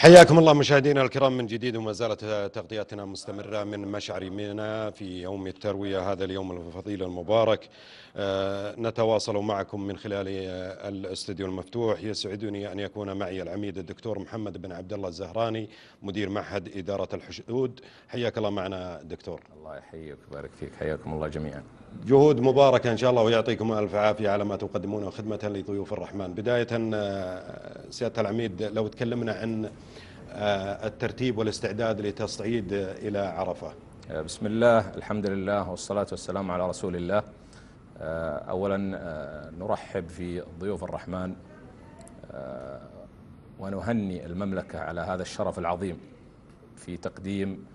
حياكم الله مشاهدينا الكرام من جديد وما زالت تغطياتنا مستمرة من مشعر ميناء في يوم التروية هذا اليوم الفضيل المبارك آه، نتواصل معكم من خلال آه، الاستديو المفتوح يسعدني أن يكون معي العميد الدكتور محمد بن عبد الله الزهراني مدير معهد إدارة الحشود حياك الله معنا دكتور الله يحييك ويبارك فيك حياكم الله جميعا جهود مباركة إن شاء الله ويعطيكم ألف عافية على ما تقدمونه خدمة لضيوف الرحمن بداية آه، سيادة العميد لو تكلمنا عن آه، الترتيب والاستعداد لتصعيد إلى عرفة آه، بسم الله الحمد لله والصلاة والسلام على رسول الله آه، أولا نرحب في ضيوف الرحمن ونهني المملكة على هذا الشرف العظيم في تقديم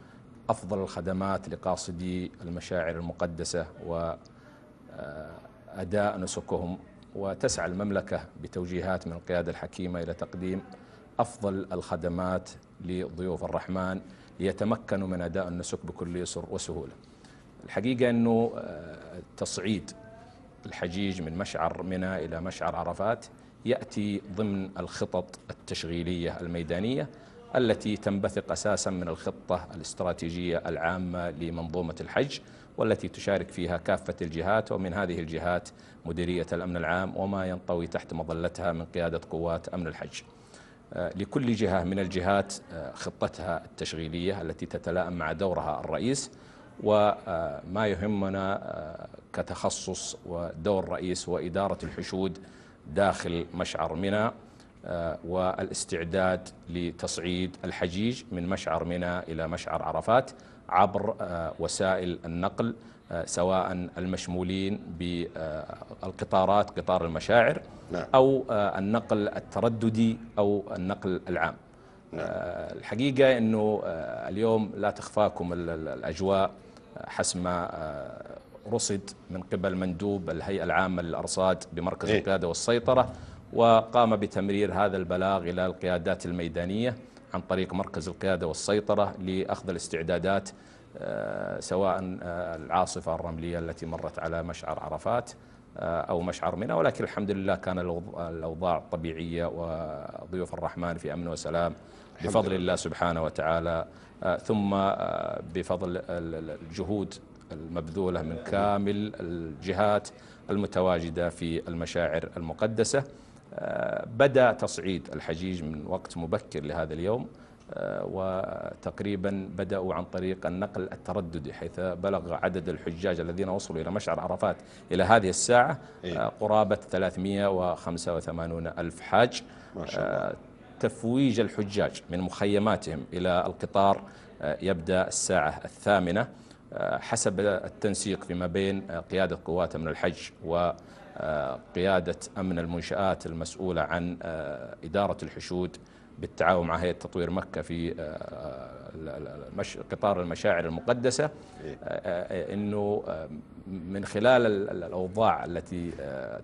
أفضل الخدمات لقاصدي المشاعر المقدسة وأداء نسكهم وتسعى المملكة بتوجيهات من القيادة الحكيمة إلى تقديم أفضل الخدمات لضيوف الرحمن ليتمكنوا من أداء النسك بكل يسر وسهولة الحقيقة أنه آه، تصعيد الحجيج من مشعر منى إلى مشعر عرفات يأتي ضمن الخطط التشغيلية الميدانية التي تنبثق أساسا من الخطة الاستراتيجية العامة لمنظومة الحج والتي تشارك فيها كافة الجهات ومن هذه الجهات مديرية الأمن العام وما ينطوي تحت مظلتها من قيادة قوات أمن الحج آه، لكل جهة من الجهات آه، خطتها التشغيلية التي تتلائم مع دورها الرئيس وما آه، يهمنا كتخصص ودور الرئيس وإدارة الحشود داخل مشعر منى والاستعداد لتصعيد الحجيج من مشعر منى إلى مشعر عرفات عبر آه، وسائل النقل آه، سواء المشمولين بالقطارات قطار المشاعر نعم. أو آه، النقل الترددي أو النقل العام نعم. الحقيقة أنه اليوم لا تخفاكم الأجواء حسب ما رصد من قبل مندوب الهيئة العامة للأرصاد بمركز إيه. القيادة والسيطرة وقام بتمرير هذا البلاغ إلى القيادات الميدانية عن طريق مركز القيادة والسيطرة لأخذ الاستعدادات آه، سواء آه، العاصفة الرملية التي مرت على مشعر عرفات آه، أو مشعر منى ولكن الحمد لله كان الأوضاع طبيعية وضيوف الرحمن في أمن وسلام بفضل الله سبحانه وتعالى ثم بفضل الجهود المبذولة من كامل الجهات المتواجدة في المشاعر المقدسة آه، بدا تصعيد الحجيج من وقت مبكر لهذا اليوم آه، وتقريبا بدأوا عن طريق النقل الترددي حيث بلغ عدد الحجاج الذين وصلوا إلى مشعر عرفات إلى هذه الساعة آه، إيه. قرابة 385 ألف حاج ما شاء الله. تفويج الحجاج من مخيماتهم إلى القطار يبدأ الساعة الثامنة حسب التنسيق فيما بين آه، قيادة قوات أمن الحج وقيادة آه، أمن المنشآت المسؤولة عن آه، إدارة الحشود بالتعاون مع هيئة تطوير مكة في قطار المشاعر المقدسة أنه من خلال الأوضاع التي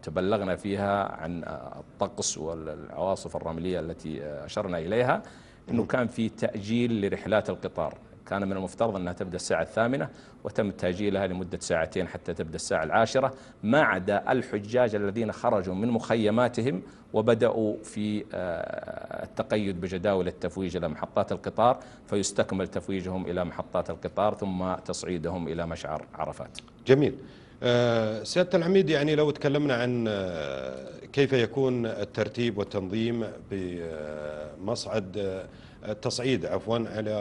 تبلغنا فيها عن الطقس والعواصف الرملية التي أشرنا إليها أنه كان في تأجيل لرحلات القطار كان من المفترض أنها تبدأ الساعة الثامنة وتم تأجيلها لمدة ساعتين حتى تبدأ الساعة العاشرة ما عدا الحجاج الذين خرجوا من مخيماتهم وبدأوا في آه، التقيد بجداول التفويج إلى محطات القطار فيستكمل تفويجهم إلى محطات القطار ثم تصعيدهم إلى مشعر عرفات جميل آه، سيادة العميد يعني لو تكلمنا عن آه، كيف يكون الترتيب والتنظيم بمصعد التصعيد عفوا على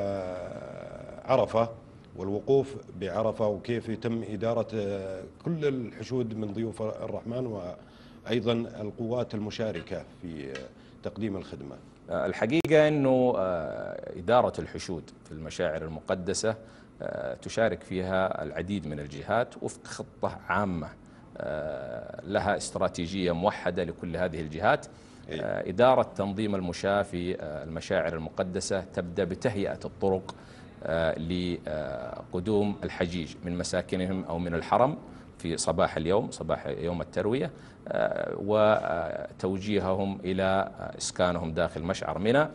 عرفة والوقوف بعرفة وكيف يتم إدارة آه، كل الحشود من ضيوف الرحمن وأيضا القوات المشاركة في آه، تقديم الخدمة آه، الحقيقة أنه إدارة الحشود في المشاعر المقدسة تشارك فيها العديد من الجهات وفق خطة عامة لها استراتيجية موحدة لكل هذه الجهات إدارة تنظيم المشاة في المشاعر المقدسة تبدأ بتهيئة الطرق آه، لقدوم الحجيج من مساكنهم أو من الحرم في صباح اليوم صباح يوم التروية آه، وتوجيههم إلى إسكانهم داخل مشعر منى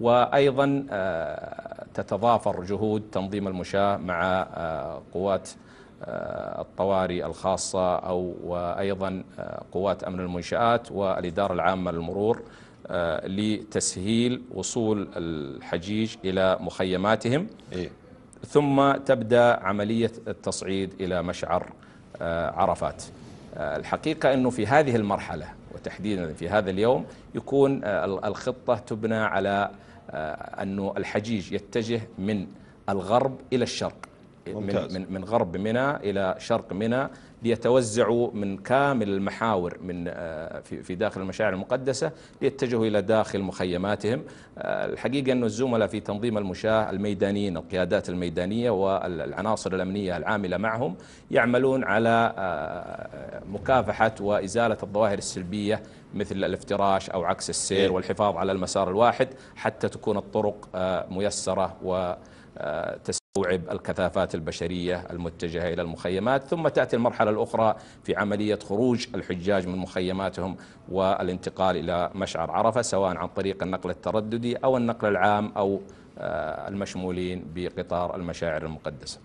وأيضا آه، تتضافر جهود تنظيم المشاة مع قوات الطوارئ الخاصة أو وأيضا قوات أمن المنشآت والإدارة العامة للمرور آه، لتسهيل وصول الحجيج إلى مخيماتهم إيه؟ ثم تبدأ عملية التصعيد إلى مشعر آه، عرفات آه، الحقيقة أنه في هذه المرحلة وتحديدا في هذا اليوم يكون الخطة تبنى على أنه الحجيج يتجه من الغرب إلى الشرق ممتاز. من من غرب منى إلى شرق منى ليتوزعوا من كامل المحاور من آه، في داخل المشاعر المقدسة ليتجهوا إلى داخل مخيماتهم آه، الحقيقة أن الزملاء في تنظيم المشاة الميدانيين القيادات الميدانية والعناصر الأمنية العاملة معهم يعملون على آه، مكافحة وإزالة الظواهر السلبية مثل الافتراش أو عكس السير إيه. والحفاظ على المسار الواحد حتى تكون الطرق ميسرة و توعب الكثافات البشرية المتجهة إلى المخيمات ثم تأتي المرحلة الأخرى في عملية خروج الحجاج من مخيماتهم والانتقال إلى مشعر عرفة سواء عن طريق النقل الترددي أو النقل العام أو آه، المشمولين بقطار المشاعر المقدسة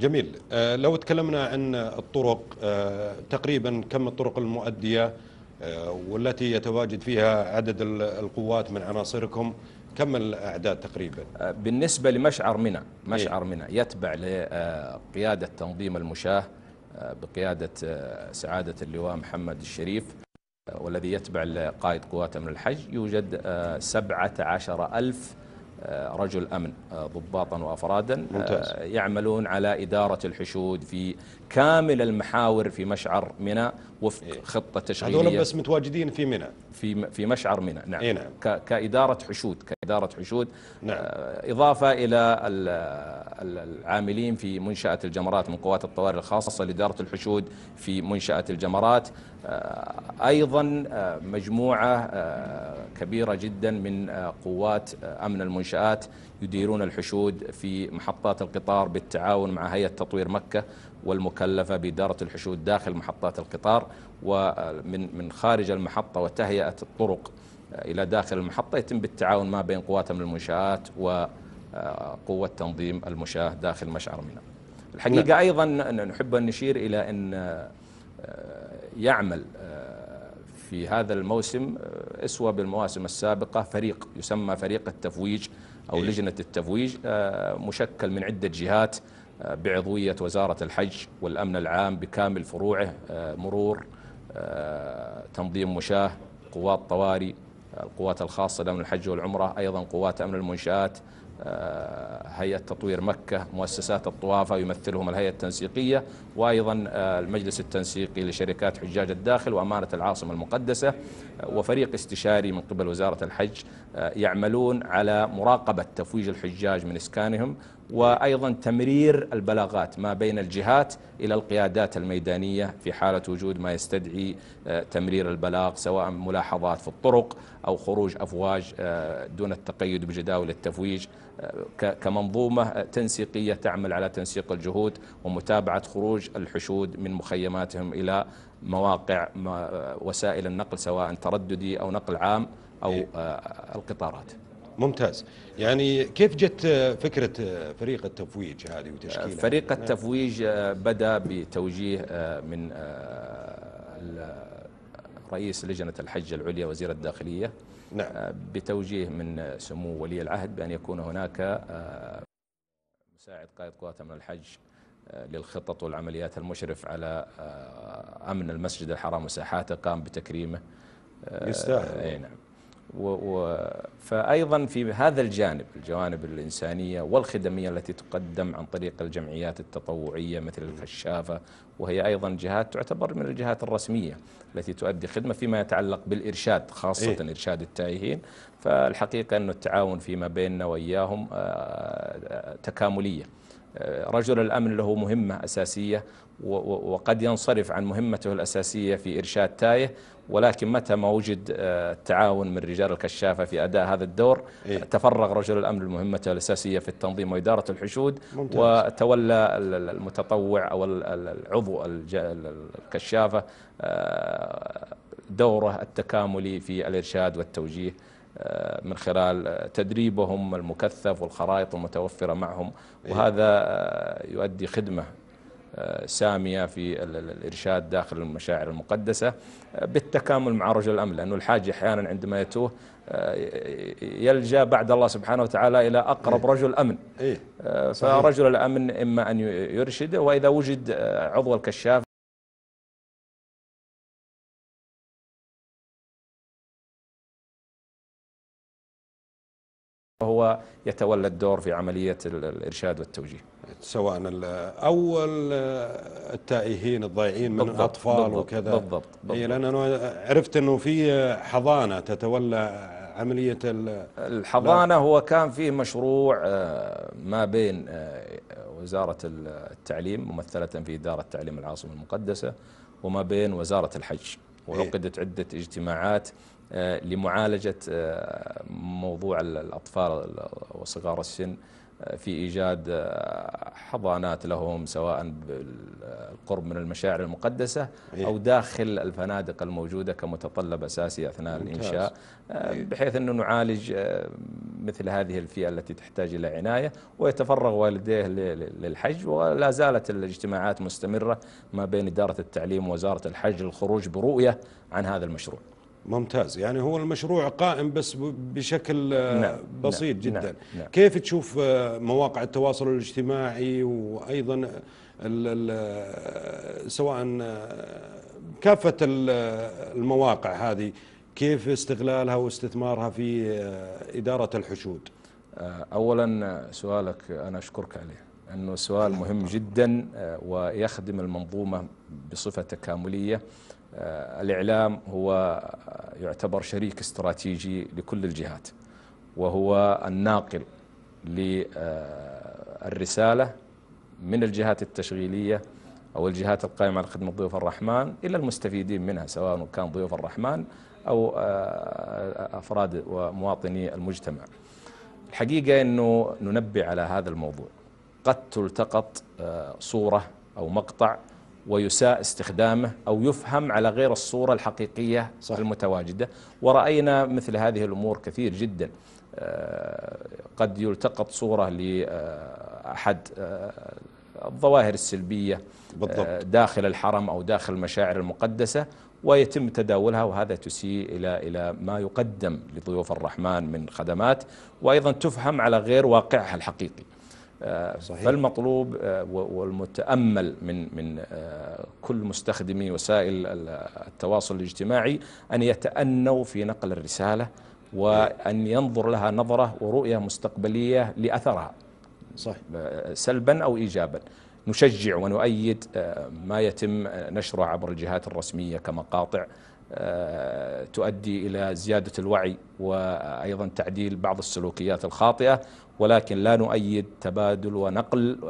جميل آه، لو تكلمنا عن الطرق آه، تقريبا كم الطرق المؤدية آه، والتي يتواجد فيها عدد القوات من عناصركم كم الأعداد تقريبا؟ آه، بالنسبة لمشعر منى مشعر إيه. منى يتبع لقيادة آه، تنظيم المشاه بقيادة سعادة اللواء محمد الشريف والذي يتبع لقائد قوات أمن الحج يوجد 17000 عشر ألف رجل أمن ضباطا وأفرادا ممتاز. يعملون على إدارة الحشود في كامل المحاور في مشعر منى وفق إيه؟ خطه تشغيليه هذول بس متواجدين في منى في في مشعر منى نعم, إيه نعم. كاداره حشود كاداره حشود نعم. آه، اضافه الى العاملين في منشاه الجمرات من قوات الطوارئ الخاصه لاداره الحشود في منشاه الجمرات آه، ايضا آه، مجموعه كبيره جدا من قوات امن المنشات يديرون الحشود في محطات القطار بالتعاون مع هيئه تطوير مكه والمكلفه باداره الحشود داخل محطات القطار ومن من خارج المحطة وتهيئة الطرق آه، إلى داخل المحطة يتم بالتعاون ما بين قوات من المنشآت وقوة آه، تنظيم المشاة داخل مشعر منى الحقيقة نعم. أيضا نحب أن نشير إلى أن آه، يعمل في هذا الموسم اسوى بالمواسم السابقة فريق يسمى فريق التفويج أو إيه. لجنة التفويج مشكل من عدة جهات بعضوية وزارة الحج والأمن العام بكامل فروعه آه، مرور آه، تنظيم مشاه قوات طوارئ آه، القوات الخاصة لأمن الحج والعمرة أيضا قوات أمن المنشآت آه، هيئة تطوير مكة مؤسسات الطوافة يمثلهم الهيئة التنسيقية وأيضا آه، المجلس التنسيقي لشركات حجاج الداخل وأمانة العاصمة المقدسة آه، وفريق استشاري من قبل وزارة الحج يعملون على مراقبة تفويج الحجاج من إسكانهم وأيضا تمرير البلاغات ما بين الجهات إلى القيادات الميدانية في حالة وجود ما يستدعي تمرير البلاغ سواء ملاحظات في الطرق أو خروج أفواج دون التقيد بجداول التفويج كمنظومة تنسيقية تعمل على تنسيق الجهود ومتابعة خروج الحشود من مخيماتهم إلى مواقع وسائل النقل سواء ترددي أو نقل عام أو إيه. آه، القطارات ممتاز يعني كيف جت آه، فكرة آه، فريق التفويج هذه وتشكيلها فريق نعم. التفويج بدأ بتوجيه من رئيس لجنة الحج العليا وزير الداخلية نعم. آه، بتوجيه من سمو ولي العهد بأن يكون هناك آه، مساعد قائد قوات أمن الحج آه، للخطط والعمليات المشرف على أمن المسجد الحرام وساحاته قام بتكريمه يستاهل أي نعم و و فأيضا في هذا الجانب الجوانب الإنسانية والخدمية التي تقدم عن طريق الجمعيات التطوعية مثل الخشافة وهي أيضا جهات تعتبر من الجهات الرسمية التي تؤدي خدمة فيما يتعلق بالإرشاد خاصة إيه؟ إرشاد التائهين فالحقيقة أن التعاون فيما بيننا وإياهم آه، آه، تكاملية رجل الأمن له مهمة أساسية وقد ينصرف عن مهمته الأساسية في إرشاد تايه ولكن متى ما وجد آه، التعاون من رجال الكشافة في أداء هذا الدور إيه؟ تفرغ رجل الأمن لمهمته الأساسية في التنظيم وإدارة الحشود ممتاز. وتولى المتطوع أو العضو الكشافة آه، دوره التكاملي في الإرشاد والتوجيه آه، من خلال تدريبهم المكثف والخرائط المتوفرة معهم إيه. وهذا آه، يؤدي خدمة آه، سامية في الإرشاد داخل المشاعر المقدسة بالتكامل مع رجل الأمن لأنه الحاج أحيانا عندما يتوه يلجأ بعد الله سبحانه وتعالى إلى أقرب إيه. رجل أمن إيه. فرجل الأمن إما أن يرشده وإذا وجد عضو الكشاف هو يتولى الدور في عملية الإرشاد والتوجيه سواء او التائهين الضائعين من بالضبط اطفال بالضبط وكذا بالضبط, بالضبط لان انا عرفت انه في حضانه تتولى عمليه الحضانه هو كان فيه مشروع آه، ما بين آه، وزاره التعليم ممثله في اداره تعليم العاصمه المقدسه وما بين وزاره الحج وعقدت عده اجتماعات آه، لمعالجة آه، موضوع الأطفال وصغار السن آه، في إيجاد حضانات لهم سواء بالقرب من المشاعر المقدسة إيه. أو داخل الفنادق الموجودة كمتطلب أساسي أثناء الإنشاء إيه. بحيث أنه نعالج مثل هذه الفئة التي تحتاج إلى عناية ويتفرغ والديه للحج ولا زالت الاجتماعات مستمرة ما بين إدارة التعليم ووزارة الحج للخروج برؤية عن هذا المشروع ممتاز يعني هو المشروع قائم بس بشكل آه، نعم،, نعم بسيط نعم جدا نعم نعم كيف تشوف آه، مواقع التواصل الاجتماعي وايضا آه، سواء كافه المواقع هذه كيف استغلالها واستثمارها في اداره الحشود اولا سؤالك انا اشكرك عليه أنه سؤال مهم جدا آه، ويخدم المنظومة بصفة تكاملية آه، الإعلام هو آه، يعتبر شريك استراتيجي لكل الجهات وهو الناقل للرسالة من الجهات التشغيلية أو الجهات القائمة على خدمة ضيوف الرحمن إلى المستفيدين منها سواء كان ضيوف الرحمن أو أفراد ومواطني المجتمع الحقيقة أنه ننبه على هذا الموضوع قد تلتقط آه، صورة أو مقطع ويساء استخدامه أو يفهم على غير الصورة الحقيقية صح. المتواجدة ورأينا مثل هذه الأمور كثير جدا آه، قد يلتقط صورة لأحد آه، الظواهر السلبية بالضبط. داخل الحرم أو داخل المشاعر المقدسة ويتم تداولها وهذا تسيء إلى إلى ما يقدم لضيوف الرحمن من خدمات وأيضا تفهم على غير واقعها الحقيقي آه، صحيح. فالمطلوب آه، والمتأمل من من آه، كل مستخدمي وسائل التواصل الاجتماعي أن يتأنوا في نقل الرسالة وأن إيه. ينظر لها نظرة ورؤية مستقبلية لأثرها صح. سلبا أو إيجابا نشجع ونؤيد ما يتم نشره عبر الجهات الرسمية كمقاطع آه، تؤدي إلى زيادة الوعي وأيضا تعديل بعض السلوكيات الخاطئة ولكن لا نؤيد تبادل ونقل آه،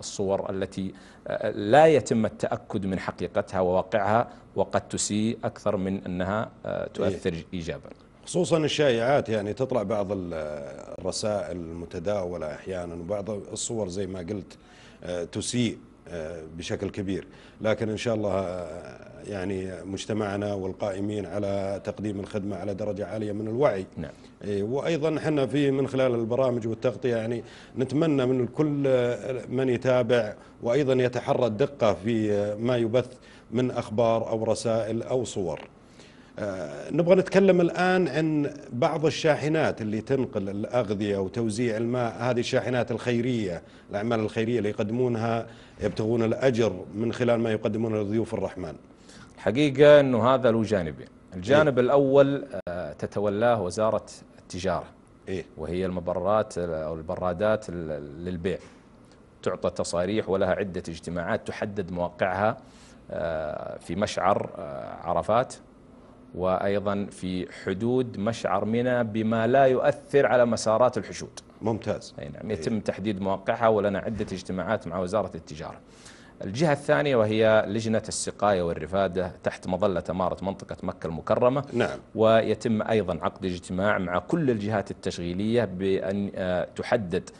الصور التي آه، لا يتم التأكد من حقيقتها وواقعها وقد تسيء أكثر من أنها تؤثر إيه. إيجابا خصوصا الشائعات يعني تطلع بعض الرسائل المتداولة أحيانا وبعض الصور زي ما قلت تسيء آه، بشكل كبير لكن إن شاء الله آه، يعني مجتمعنا والقائمين على تقديم الخدمة على درجة عالية من الوعي نعم. إيه، وأيضا احنا في من خلال البرامج والتغطية يعني نتمنى من كل آه، من يتابع وأيضا يتحرى الدقة في ما يبث من أخبار أو رسائل أو صور آه، نبغى نتكلم الآن عن بعض الشاحنات اللي تنقل الأغذية وتوزيع الماء هذه الشاحنات الخيرية الأعمال الخيرية اللي يقدمونها يبتغون الأجر من خلال ما يقدمونه لضيوف الرحمن الحقيقة أنه هذا له جانبين الجانب إيه؟ الأول آه، تتولاه وزارة التجارة إيه؟ وهي المبرات آه، أو البرادات للبيع تعطى تصاريح ولها عدة اجتماعات تحدد مواقعها في مشعر عرفات وايضا في حدود مشعر منى بما لا يؤثر على مسارات الحشود. ممتاز. اي نعم يتم هي. تحديد مواقعها ولنا عده اجتماعات مع وزاره التجاره. الجهة الثانية وهي لجنة السقاية والرفادة تحت مظلة إمارة منطقة مكة المكرمة نعم. ويتم أيضا عقد اجتماع مع كل الجهات التشغيلية بأن آه، تحدد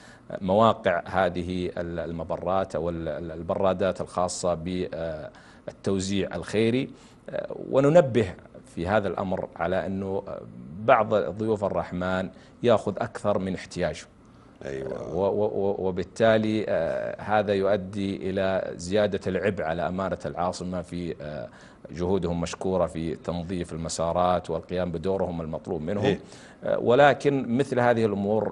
مواقع هذه المبرات أو البرادات الخاصة بالتوزيع الخيري آه، وننبه في هذا الأمر على أنه بعض ضيوف الرحمن يأخذ أكثر من احتياجه أيوة. وبالتالي آه، هذا يؤدي إلى زيادة العبء على أمانة العاصمة في آه، جهودهم مشكورة في تنظيف المسارات والقيام بدورهم المطلوب منهم إيه. آه، ولكن مثل هذه الأمور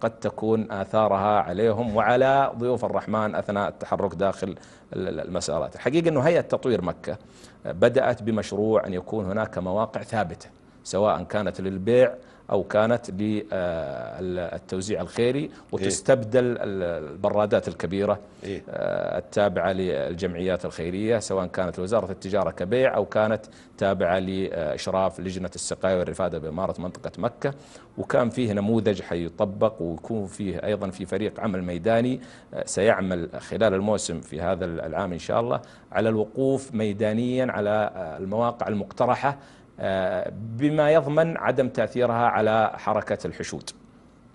قد تكون آثارها عليهم وعلى ضيوف الرحمن أثناء التحرك داخل المسارات الحقيقة أنه هيئة تطوير مكة بدأت بمشروع أن يكون هناك مواقع ثابتة سواء كانت للبيع أو كانت للتوزيع آه، الخيري وتستبدل إيه. البرادات الكبيرة إيه. آه، التابعة للجمعيات الخيرية سواء كانت وزارة التجارة كبيع أو كانت تابعة لإشراف لجنة السقاية والرفادة بإمارة منطقة مكة وكان فيه نموذج حيطبق ويكون فيه أيضا في فريق عمل ميداني آه، سيعمل خلال الموسم في هذا العام إن شاء الله على الوقوف ميدانيا على المواقع المقترحة آه، بما يضمن عدم تاثيرها على حركه الحشود.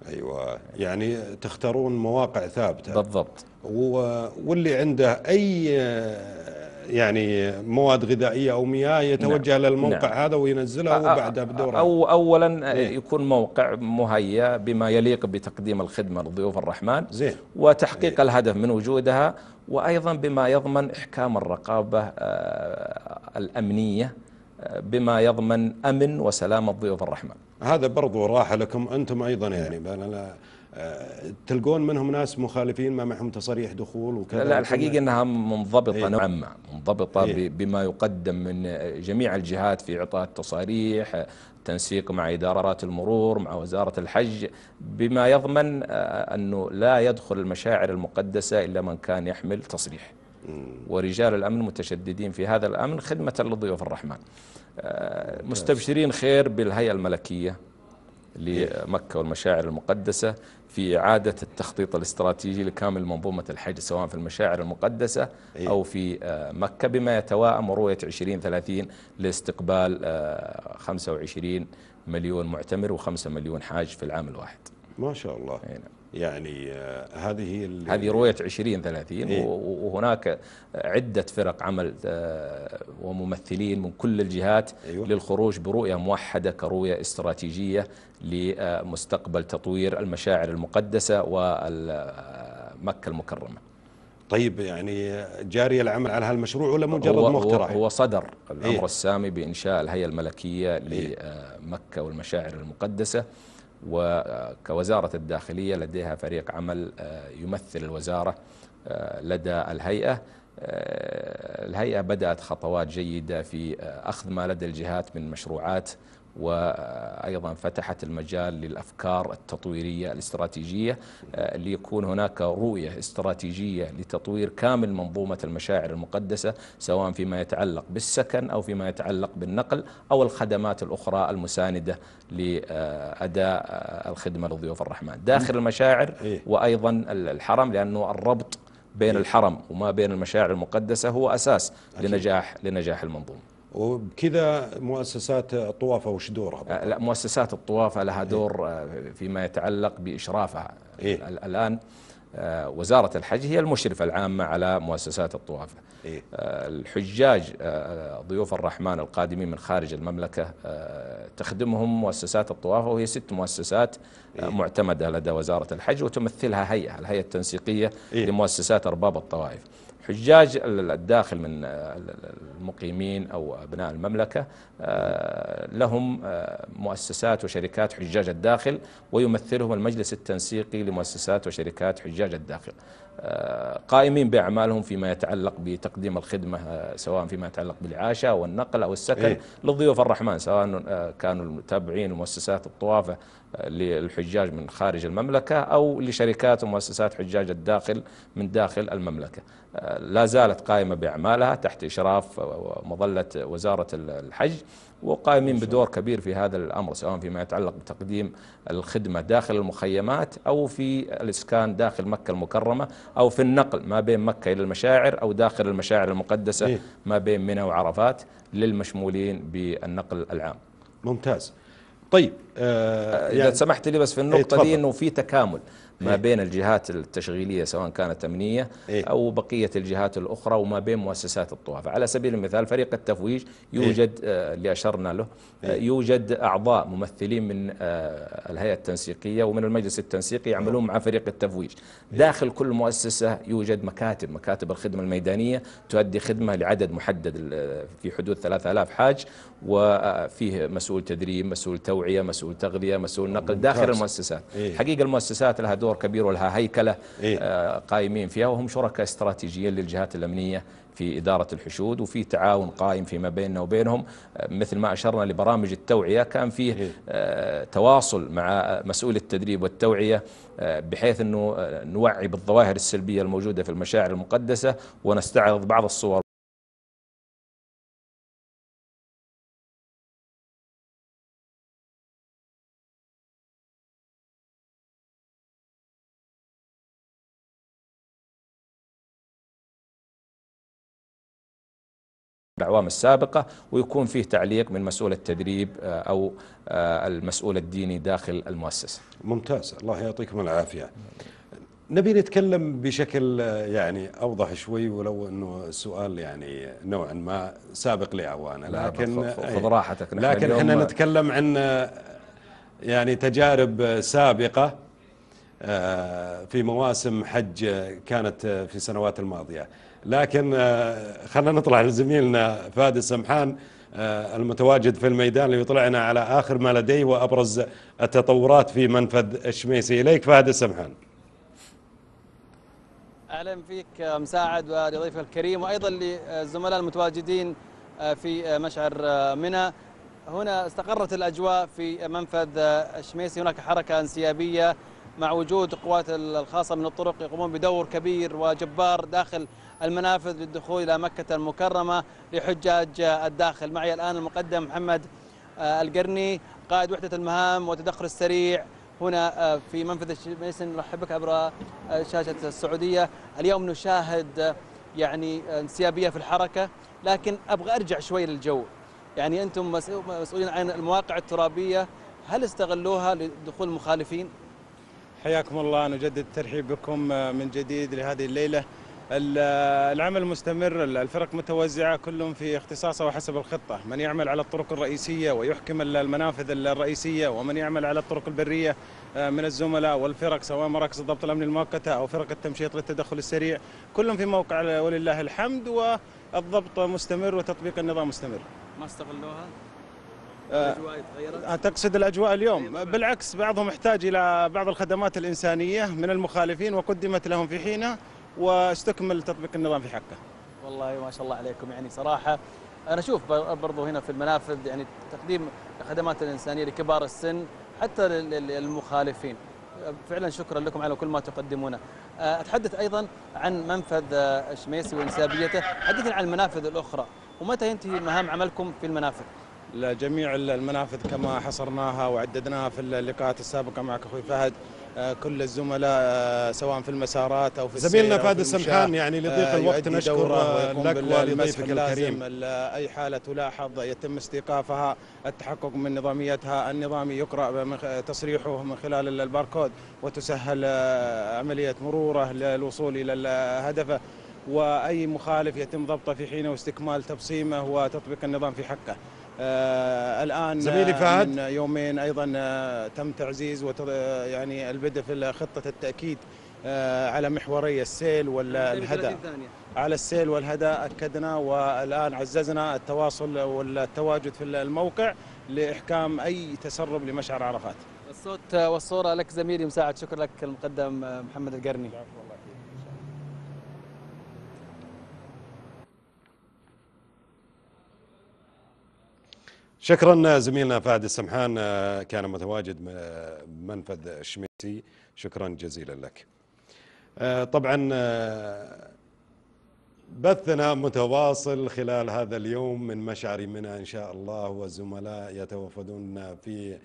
ايوه يعني تختارون مواقع ثابته بالضبط واللي عنده اي آه، يعني مواد غذائيه او مياه نعم، يتوجه نعم. للموقع نعم. هذا وينزلها وبعدها بدوره او اولا آه، إيه؟ يكون موقع مهيأ بما يليق بتقديم الخدمه لضيوف الرحمن زين وتحقيق إيه؟ الهدف من وجودها وايضا بما يضمن احكام الرقابه الامنيه بما يضمن أمن وسلامة ضيوف الرحمن هذا برضو راحة لكم أنتم أيضا يعني أنا آه، تلقون منهم ناس مخالفين ما معهم تصريح دخول وكذا لا الحقيقة أنها منضبطة إيه؟ نوعا ما منضبطة إيه؟ بما يقدم من جميع الجهات في إعطاء التصاريح تنسيق مع إدارات المرور مع وزارة الحج بما يضمن آه، أنه لا يدخل المشاعر المقدسة إلا من كان يحمل تصريح ورجال الأمن متشددين في هذا الأمن خدمة لضيوف الرحمن آه، مستبشرين خير بالهيئة الملكية لمكة والمشاعر المقدسة في إعادة التخطيط الاستراتيجي لكامل منظومة الحج سواء في المشاعر المقدسة إيه. أو في آه، مكة بما يتواءم رؤية 2030 لاستقبال 25 آه، مليون معتمر و5 مليون حاج في العام الواحد ما شاء الله هنا. إيه، نعم. يعني آه, هذه هذه رؤية 2030 إيه؟ وهناك عدة فرق عمل آه، وممثلين من كل الجهات أيوة. للخروج برؤية موحدة كرؤية استراتيجية لمستقبل تطوير المشاعر المقدسة ومكة المكرمة طيب يعني جاري العمل على هالمشروع ولا مجرد مقترح؟ هو صدر الأمر إيه؟ السامي بإنشاء الهيئة الملكية إيه. لمكة والمشاعر المقدسة وكوزارة الداخلية لديها فريق عمل آه، يمثل الوزارة آه، لدى الهيئة آه، الهيئة بدأت خطوات جيدة في أخذ ما لدى الجهات من مشروعات وايضا فتحت المجال للافكار التطويريه الاستراتيجيه آه، ليكون هناك رؤيه استراتيجيه لتطوير كامل منظومه المشاعر المقدسه سواء فيما يتعلق بالسكن او فيما يتعلق بالنقل او الخدمات الاخرى المسانده لاداء آه، الخدمه لضيوف الرحمن داخل المشاعر إيه. وايضا الحرم لانه الربط بين إيه. الحرم وما بين المشاعر المقدسه هو اساس لنجاح لنجاح المنظومه وبكذا مؤسسات الطوافة وش دورها؟ آه، لا مؤسسات الطوافة لها إيه. دور آه، فيما يتعلق بإشرافها إيه؟ الآن آه، وزارة الحج هي المشرفة العامة على مؤسسات الطوافة إيه؟ الحجاج ضيوف الرحمن القادمين من خارج المملكة تخدمهم مؤسسات الطوافة وهي ست مؤسسات إيه؟ معتمدة لدى وزارة الحج وتمثلها هيئة الهيئة التنسيقية إيه؟ لمؤسسات أرباب الطوائف حجاج الداخل من آه، المقيمين أو أبناء المملكة آه، لهم آه، مؤسسات وشركات حجاج الداخل ويمثلهم المجلس التنسيقي لمؤسسات وشركات حجاج الداخل قائمين بأعمالهم فيما يتعلق بتقديم الخدمة سواء فيما يتعلق بالعاشة والنقل أو السكن إيه؟ للضيوف الرحمن سواء كانوا المتابعين المؤسسات الطوافة للحجاج من خارج المملكة أو لشركات ومؤسسات حجاج الداخل من داخل المملكة آه، لا زالت قائمة بأعمالها تحت إشراف مظلة وزارة الحج وقائمين بدور كبير في هذا الأمر سواء فيما يتعلق بتقديم الخدمة داخل المخيمات أو في الإسكان داخل مكة المكرمة أو في النقل ما بين مكة إلى المشاعر أو داخل المشاعر المقدسة إيه. ما بين منى وعرفات للمشمولين بالنقل العام ممتاز طيب آه يعني اذا سمحت لي بس في النقطه دي إيه، انه في تكامل ما إيه. بين الجهات التشغيلية سواء كانت أمنية إيه. أو بقية الجهات الأخرى وما بين مؤسسات الطوافة على سبيل المثال فريق التفويج إيه. يوجد آه، اللي أشرنا له آه، يوجد أعضاء ممثلين من آه، الهيئة التنسيقية ومن المجلس التنسيقي يعملون مع فريق التفويج داخل كل مؤسسة يوجد مكاتب مكاتب الخدمة الميدانية تؤدي خدمة لعدد محدد في حدود 3000 حاج وفيه مسؤول تدريب مسؤول توعية مسؤول تغذية مسؤول نقل داخل المؤسسات حقيقة المؤسسات لها دور دور كبير ولها هيكلة إيه؟ آه، قائمين فيها وهم شركاء استراتيجيين للجهات الأمنية في إدارة الحشود وفي تعاون قائم فيما بيننا وبينهم آه، مثل ما أشرنا لبرامج التوعية كان فيه إيه؟ آه، تواصل مع مسؤول التدريب والتوعية بحيث أنه نوعي بالظواهر السلبية الموجودة في المشاعر المقدسة ونستعرض بعض الصور الأعوام السابقة ويكون فيه تعليق من مسؤول التدريب آه، أو آه، المسؤول الديني داخل المؤسسة ممتاز الله يعطيكم العافية نبي نتكلم بشكل آه، يعني أوضح شوي ولو أنه السؤال يعني نوعا ما سابق لأعوانه لكن خذ راحتك لكن احنا نتكلم عن يعني تجارب سابقة في مواسم حج كانت في السنوات الماضية لكن آه، خلينا نطلع لزميلنا فهد السمحان آه، المتواجد في الميدان ليطلعنا على آخر ما لديه وأبرز التطورات في منفذ الشميسي إليك فهد السمحان أهلا فيك مساعد ولضيفك الكريم وأيضا للزملاء المتواجدين آه، في مشعر منى هنا استقرت الأجواء في منفذ الشميسي هناك حركة انسيابية مع وجود القوات الخاصة من الطرق يقومون بدور كبير وجبار داخل المنافذ للدخول إلى مكة المكرمة لحجاج الداخل معي الآن المقدم محمد آه، القرني قائد وحدة المهام والتدخل السريع هنا آه، في منفذ ميسن نرحب بك عبر آه، شاشة السعودية اليوم نشاهد يعني انسيابية في الحركة لكن أبغى أرجع شوي للجو يعني أنتم مسؤولين عن المواقع الترابية هل استغلوها لدخول المخالفين؟ حياكم الله نجدد الترحيب بكم من جديد لهذه الليلة العمل مستمر الفرق متوزعة كلهم في اختصاصه وحسب الخطة من يعمل على الطرق الرئيسية ويحكم المنافذ الرئيسية ومن يعمل على الطرق البرية آه، من الزملاء والفرق سواء مراكز الضبط الأمني المؤقتة أو فرق التمشيط للتدخل السريع كلهم في موقع ولله الحمد والضبط مستمر وتطبيق النظام مستمر ما استغلوها؟ آه، الاجواء آه، تقصد الاجواء اليوم أيوة. بالعكس بعضهم احتاج الى بعض الخدمات الانسانيه من المخالفين وقدمت لهم في حينها واستكمل تطبيق النظام في حقه والله ما شاء الله عليكم يعني صراحه انا اشوف برضو هنا في المنافذ يعني تقديم الخدمات الانسانيه لكبار السن حتى للمخالفين فعلا شكرا لكم على كل ما تقدمونه أه، اتحدث ايضا عن منفذ الشميسي وانسابيته حدثنا عن المنافذ الاخرى ومتى ينتهي مهام عملكم في المنافذ جميع المنافذ كما حصرناها وعددناها في اللقاءات السابقه معك اخوي فهد آه، كل الزملاء آه، سواء في المسارات او في زميلنا فهد السمحان يعني لضيق آه، الوقت نشكر لك ولضيفك الكريم اي حاله تلاحظ يتم استيقافها التحقق من نظاميتها النظامي يقرا تصريحه من خلال الباركود وتسهل عمليه مروره للوصول الى هدفه واي مخالف يتم ضبطه في حينه واستكمال تبصيمه وتطبيق النظام في حقه آه، الان زميلي آه، فهد من يومين ايضا آه، تم تعزيز يعني البدء في خطه التاكيد على محوري السيل والهدى على السيل والهدى اكدنا والان عززنا التواصل والتواجد في الموقع لاحكام اي تسرب لمشعر عرفات الصوت والصوره لك زميلي مساعد شكرا لك المقدم محمد القرني شكرا زميلنا فهد السمحان كان متواجد بمنفذ الشميسي شكرا جزيلا لك آه، طبعا آه، بثنا متواصل خلال هذا اليوم من مشعر منى ان شاء الله والزملاء يتوفدون في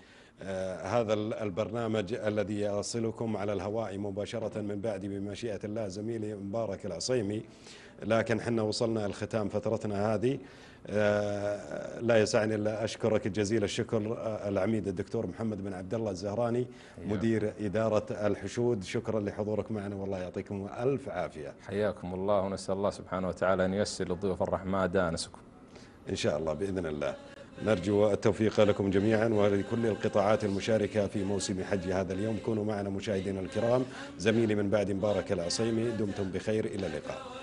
آه، هذا البرنامج الذي يصلكم على الهواء مباشرة من بعد بمشيئة الله زميلي مبارك العصيمي لكن حنا وصلنا الختام فترتنا هذه آه، لا يسعني الا اشكرك جزيل الشكر آه، العميد الدكتور محمد بن عبد الله الزهراني مدير اداره الحشود شكرا لحضورك معنا والله يعطيكم الف عافيه حياكم الله ونسال الله سبحانه وتعالى ان ييسر للضيوف الرحمه دانسكم ان شاء الله باذن الله نرجو التوفيق لكم جميعا ولكل القطاعات المشاركة في موسم حج هذا اليوم كونوا معنا مشاهدينا الكرام زميلي من بعد مبارك العصيمي دمتم بخير إلى اللقاء